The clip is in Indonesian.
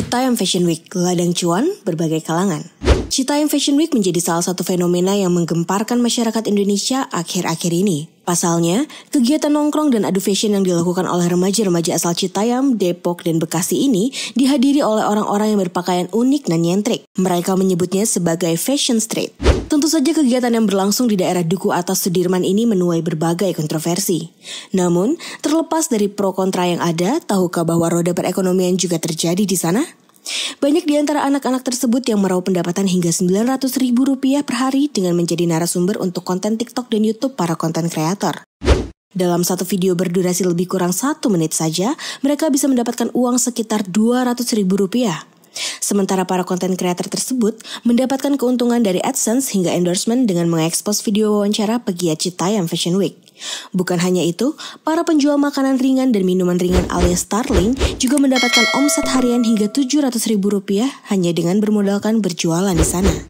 Citayam Fashion Week, ladang cuan berbagai kalangan. Citaim Fashion Week menjadi salah satu fenomena yang menggemparkan masyarakat Indonesia akhir-akhir ini. Pasalnya, kegiatan nongkrong dan adu fashion yang dilakukan oleh remaja-remaja asal Citayam, Depok, dan Bekasi ini dihadiri oleh orang-orang yang berpakaian unik dan nyentrik. Mereka menyebutnya sebagai fashion street. Tentu saja kegiatan yang berlangsung di daerah Duku atas Sudirman ini menuai berbagai kontroversi. Namun, terlepas dari pro kontra yang ada, tahukah bahwa roda perekonomian juga terjadi di sana? Banyak di antara anak-anak tersebut yang meraup pendapatan hingga rp ribu rupiah per hari dengan menjadi narasumber untuk konten TikTok dan YouTube para konten kreator. Dalam satu video berdurasi lebih kurang satu menit saja, mereka bisa mendapatkan uang sekitar rp ribu rupiah. Sementara para konten kreator tersebut mendapatkan keuntungan dari AdSense hingga endorsement dengan mengekspos video wawancara pegiat Citayam Fashion Week. Bukan hanya itu, para penjual makanan ringan dan minuman ringan alias Starling juga mendapatkan omset harian hingga 700 ribu rupiah hanya dengan bermodalkan berjualan di sana.